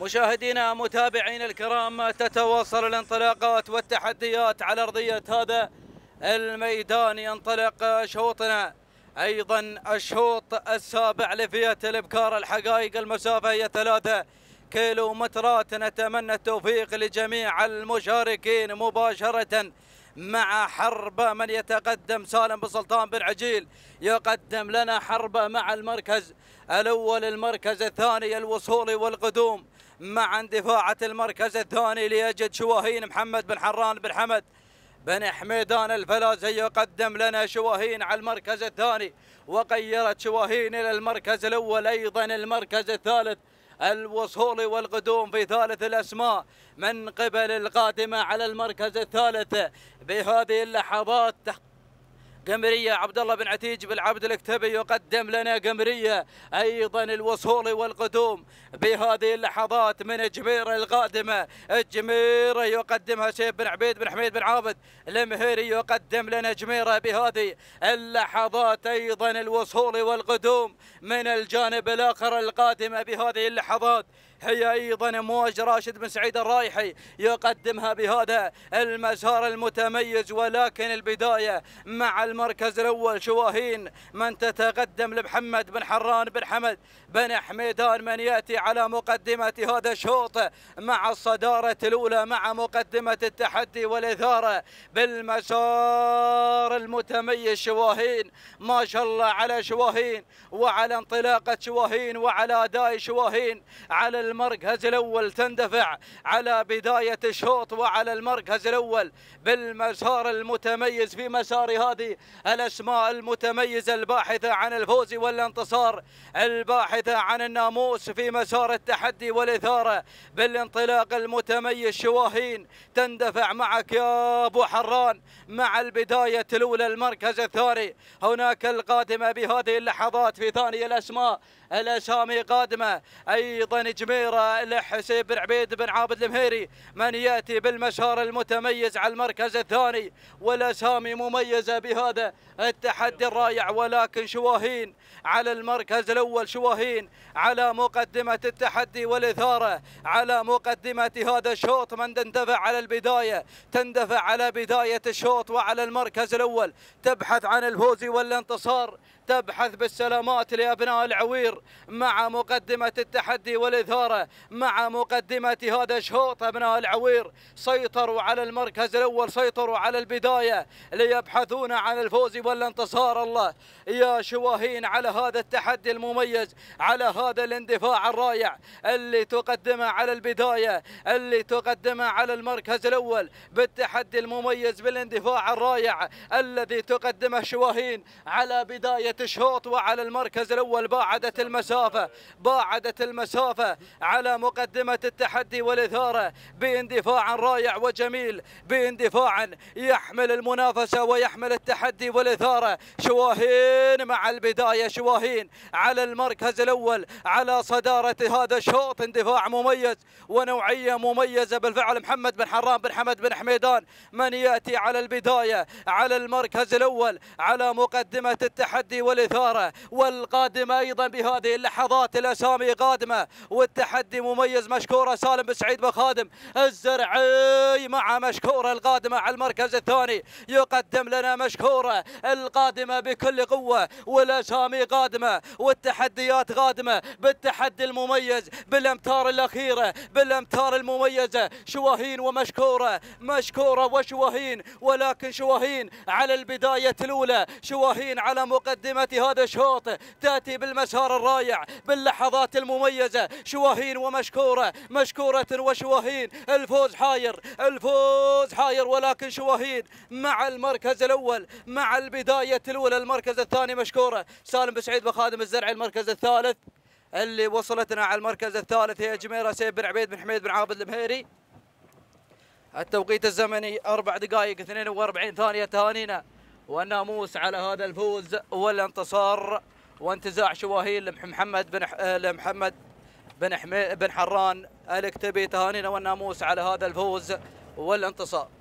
مشاهدينا متابعينا الكرام تتواصل الانطلاقات والتحديات على ارضيه هذا الميدان ينطلق شوطنا ايضا الشوط السابع لفئه الابكار الحقائق المسافه هي ثلاثه كيلو مترات نتمنى التوفيق لجميع المشاركين مباشره مع حربة من يتقدم سالم بن سلطان بن عجيل يقدم لنا حربة مع المركز الأول المركز الثاني الوصول والقدوم مع اندفاعة المركز الثاني ليجد شواهين محمد بن حران بن حمد بن حميدان الفلازي يقدم لنا شواهين على المركز الثاني وغيرت شواهين إلى المركز الأول أيضا المركز الثالث الوصول والقدوم في ثالث الأسماء من قبل القادمة على المركز الثالث بهذه اللحظات تحقق قمرية عبد الله بن عتيج بالعبد الكتبي يقدم لنا قمرية أيضا الوصول والقدوم بهذه اللحظات من الجميرة القادمة الجميرة يقدمها شيب بن عبيد بن حميد بن عابد المهيري يقدم لنا جميرة بهذه اللحظات أيضا الوصول والقدوم من الجانب الآخر القادمة بهذه اللحظات هي ايضا امواج راشد بن سعيد الرايحي يقدمها بهذا المسار المتميز ولكن البدايه مع المركز الأول شواهين من تتقدم لمحمد بن حران بن حمد بن حميدان من يأتي على مقدمة هذا الشوط مع الصدارة الأولى مع مقدمة التحدي والإثارة بالمسار المتميز شواهين ما شاء الله على شواهين وعلى انطلاقة شواهين وعلى أداء شواهين على المركز الأول تندفع على بداية الشوط وعلى المركز الأول بالمسار المتميز في مسار هذه الأسماء المتميزة الباحثة عن الفوز والانتصار الباحثة عن الناموس في مسار التحدي والإثارة بالانطلاق المتميز شواهين تندفع معك يا أبو حران مع البداية الأولى المركز الثاني هناك القادمة بهذه اللحظات في ثاني الأسماء الأسامي قادمة أيضا جميرة لحسين بن عبيد بن عابد المهيري من يأتي بالمسار المتميز على المركز الثاني والأسامي مميزة بهذه هذا التحدي الرائع ولكن شواهين على المركز الأول شواهين على مقدمة التحدي والإثارة على مقدمة هذا الشوط من تندفع على البداية تندفع على بداية الشوط وعلى المركز الأول تبحث عن الفوز والانتصار تبحث بالسلامات لأبناء العوير مع مقدمة التحدي والإثارة مع مقدمة هذا الشوط أبناء العوير سيطروا على المركز الأول سيطروا على البداية ليبحثون عن الفوز ولا انتصار الله يا شواهين على هذا التحدي المميز على هذا الاندفاع الرائع اللي تقدمه على البداية اللي تقدمه على المركز الأول بالتحدي المميز بالاندفاع الرائع الذي تقدمه شواهين على بداية الشوط وعلى المركز الأول باعدت المسافة باعدت المسافة على مقدمة التحدي والإثارة باندفاع رائع وجميل باندفاع يحمل المنافسة ويحمل التحدي التحدي والإثارة شواهين مع البداية شواهين على المركز الأول على صدارة هذا الشوط اندفاع مميز ونوعية مميزة بالفعل محمد بن حرام بن حمد بن حميدان من يأتي على البداية على المركز الأول على مقدمة التحدي والإثارة والقادمة أيضا بهذه اللحظات الأسامي قادمة والتحدي مميز مشكورة سالم بن سعيد بخادم الزرعي مع مشكورة القادمة على المركز الثاني يقدم لنا مشكورة الدورة القادمة بكل قوة والأسامي قادمة والتحديات قادمة بالتحدي المميز بالأمتار الأخيرة بالأمتار المميزة شواهين ومشكورة مشكورة وشواهين ولكن شواهين على البداية الأولى شواهين على مقدمة هذا الشوط تأتي بالمسار الرائع باللحظات المميزة شواهين ومشكورة مشكورة وشواهين الفوز حاير الفوز حاير ولكن شواهين مع المركز الأول مع البداية الأولى المركز الثاني مشكورة سالم بسعيد بخادم الزرعي المركز الثالث اللي وصلتنا على المركز الثالث هي جميرة سيف بن عبيد بن حميد بن عابد المهيري التوقيت الزمني أربع دقائق 42 ثانية تهانينا والناموس على هذا الفوز والانتصار وانتزاع شواهيل محمد بن آه، محمد بن حمي بن حران الكتبي تهانينا والناموس على هذا الفوز والانتصار